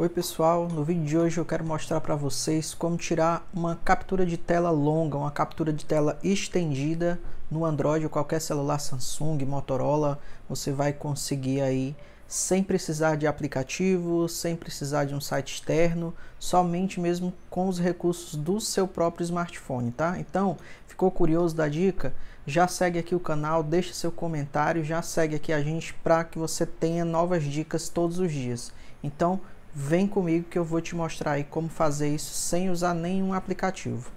Oi pessoal, no vídeo de hoje eu quero mostrar para vocês como tirar uma captura de tela longa, uma captura de tela estendida no Android ou qualquer celular Samsung, Motorola, você vai conseguir aí sem precisar de aplicativo, sem precisar de um site externo, somente mesmo com os recursos do seu próprio smartphone, tá? Então, ficou curioso da dica? Já segue aqui o canal, deixa seu comentário, já segue aqui a gente para que você tenha novas dicas todos os dias. Então, Vem comigo que eu vou te mostrar aí como fazer isso sem usar nenhum aplicativo.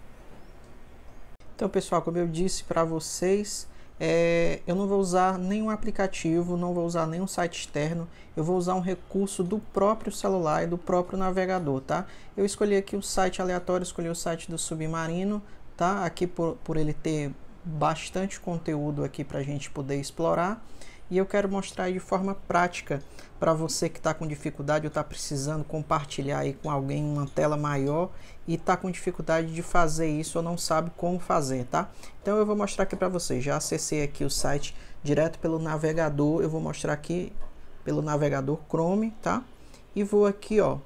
Então, pessoal, como eu disse para vocês, é, eu não vou usar nenhum aplicativo, não vou usar nenhum site externo, eu vou usar um recurso do próprio celular e do próprio navegador, tá? Eu escolhi aqui o site aleatório, escolhi o site do Submarino, tá? Aqui por, por ele ter bastante conteúdo aqui para a gente poder explorar e eu quero mostrar de forma prática para você que está com dificuldade ou está precisando compartilhar aí com alguém uma tela maior e está com dificuldade de fazer isso ou não sabe como fazer, tá? Então eu vou mostrar aqui para você. Já acessei aqui o site direto pelo navegador, eu vou mostrar aqui pelo navegador Chrome, tá? E vou aqui, ó,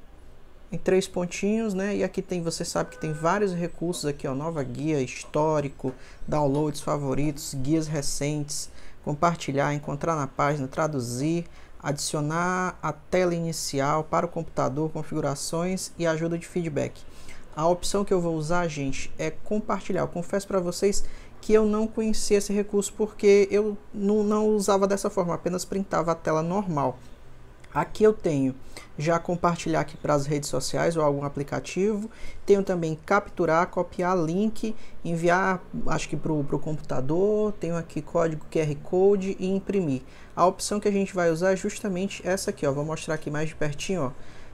em três pontinhos, né? E aqui tem, você sabe que tem vários recursos aqui, ó, nova guia, histórico, downloads favoritos, guias recentes, compartilhar, encontrar na página, traduzir, adicionar a tela inicial para o computador, configurações e ajuda de feedback. A opção que eu vou usar, gente, é compartilhar. Eu confesso para vocês que eu não conhecia esse recurso porque eu não, não usava dessa forma, apenas printava a tela normal. Aqui eu tenho já compartilhar aqui para as redes sociais ou algum aplicativo. Tenho também capturar, copiar link, enviar, acho que para o computador. Tenho aqui código QR Code e imprimir. A opção que a gente vai usar é justamente essa aqui, ó. Vou mostrar aqui mais de pertinho, ó.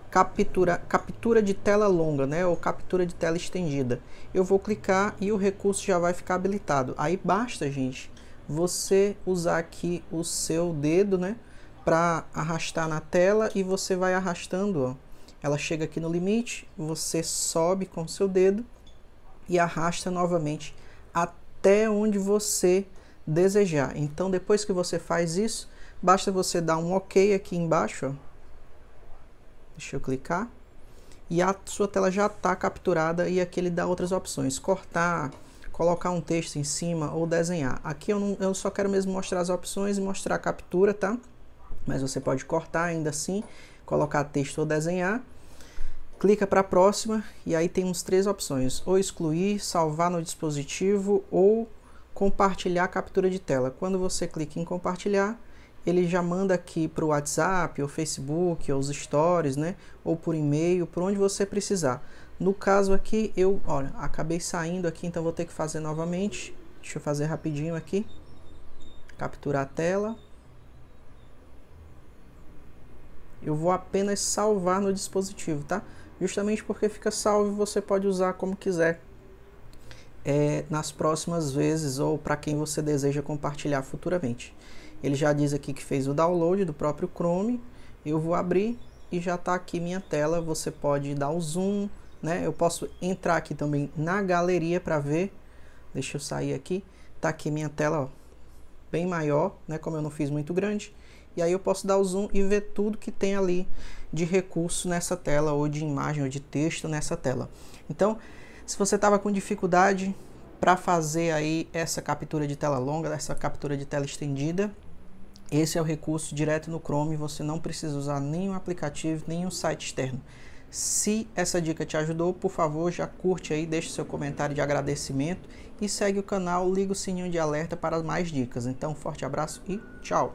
Captura, captura de tela longa, né? Ou captura de tela estendida. Eu vou clicar e o recurso já vai ficar habilitado. Aí basta, gente, você usar aqui o seu dedo, né? para arrastar na tela e você vai arrastando, ó. Ela chega aqui no limite, você sobe com seu dedo e arrasta novamente até onde você desejar. Então, depois que você faz isso, basta você dar um OK aqui embaixo. Ó. Deixa eu clicar. E a sua tela já está capturada e aqui ele dá outras opções. Cortar, colocar um texto em cima ou desenhar. Aqui eu, não, eu só quero mesmo mostrar as opções e mostrar a captura, tá? mas você pode cortar ainda assim, colocar texto ou desenhar. Clica para a próxima e aí temos três opções: ou excluir, salvar no dispositivo ou compartilhar a captura de tela. Quando você clica em compartilhar, ele já manda aqui para o WhatsApp, ou Facebook, ou os stories, né? Ou por e-mail, por onde você precisar. No caso aqui, eu, olha, acabei saindo aqui, então vou ter que fazer novamente. Deixa eu fazer rapidinho aqui. Capturar a tela. eu vou apenas salvar no dispositivo, tá? Justamente porque fica salvo e você pode usar como quiser é, nas próximas vezes ou para quem você deseja compartilhar futuramente. Ele já diz aqui que fez o download do próprio Chrome. Eu vou abrir e já está aqui minha tela. Você pode dar o zoom, né? Eu posso entrar aqui também na galeria para ver. Deixa eu sair aqui. Tá aqui minha tela, ó, bem maior, né? Como eu não fiz muito grande. E aí eu posso dar o zoom e ver tudo que tem ali de recurso nessa tela, ou de imagem, ou de texto nessa tela. Então, se você estava com dificuldade para fazer aí essa captura de tela longa, essa captura de tela estendida, esse é o recurso direto no Chrome, você não precisa usar nenhum aplicativo, nenhum site externo. Se essa dica te ajudou, por favor, já curte aí, deixe seu comentário de agradecimento e segue o canal, liga o sininho de alerta para mais dicas. Então, forte abraço e tchau!